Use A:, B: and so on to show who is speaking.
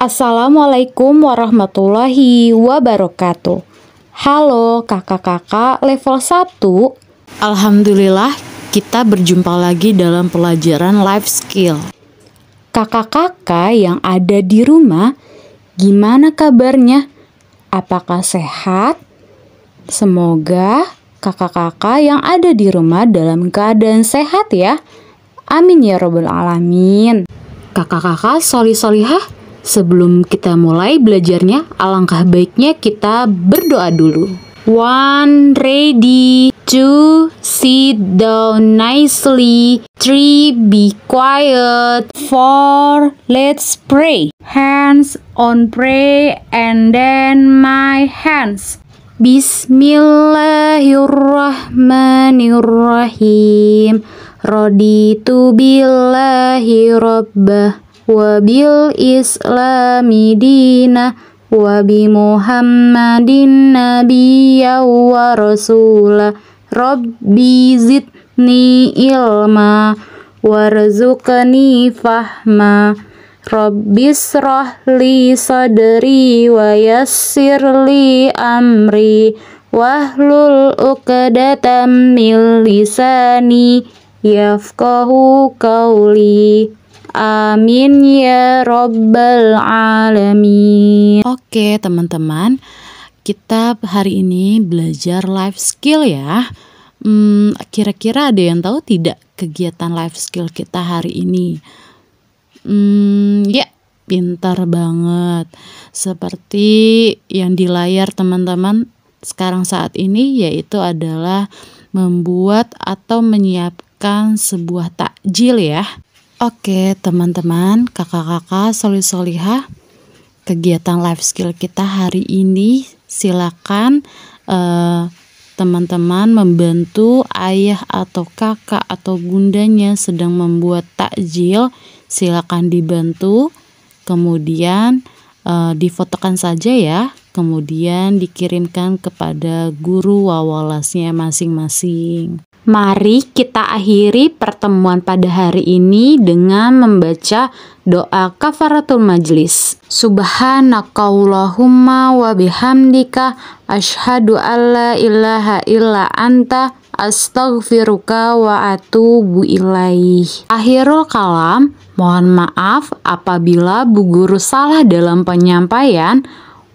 A: Assalamualaikum warahmatullahi wabarakatuh. Halo kakak-kakak level 1. Alhamdulillah kita berjumpa lagi dalam pelajaran life skill. Kakak-kakak yang ada di rumah, gimana kabarnya? Apakah sehat? Semoga kakak-kakak yang ada di rumah dalam keadaan sehat ya. Amin ya robbal alamin. Kakak-kakak soli-solihah Sebelum kita mulai belajarnya, alangkah baiknya kita berdoa dulu. One, ready. Two, sit down nicely. Three, be quiet. Four, let's pray. Hands on pray and then my hands. Bismillahirrahmanirrahim. Roditu billahi rabbah wabil islami dina wabi muhammadin Nabiya wa rasulah rabbi zidni ilma warzuqni fahma rabbi srohli sadri wa yassir li amri wahlul uqdatam min lisani Yafkahu Amin ya Robbal Alamin. Oke, teman-teman, kita hari ini belajar life skill ya. Hmm, kira-kira ada yang tahu tidak kegiatan life skill kita hari ini? Hmm, ya, yeah, pintar banget. Seperti yang di layar teman-teman sekarang saat ini yaitu adalah membuat atau menyiapkan sebuah takjil ya. Oke teman-teman, kakak-kakak, soli soliha kegiatan life skill kita hari ini silakan eh, teman-teman membantu ayah atau kakak atau bundanya sedang membuat takjil, silakan dibantu. Kemudian eh, difotokan saja ya kemudian dikirimkan kepada guru wawalasnya masing-masing. Mari kita akhiri pertemuan pada hari ini dengan membaca doa kafaratul majlis. Subhanakallahumma wa bihamdika asyhadu alla ilaha illa anta astaghfiruka wa atubu ilaih. Akhirul kalam, mohon maaf apabila Bu Guru salah dalam penyampaian.